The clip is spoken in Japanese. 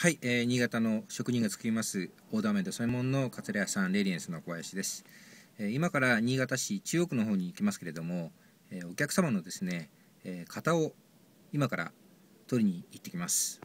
はい、えー、新潟の職人が作りますオーダーメイド専門のカツレ屋さんレリエンスの小林です、えー、今から新潟市中央区の方に行きますけれども、えー、お客様のですね、え型を今から取りに行ってきます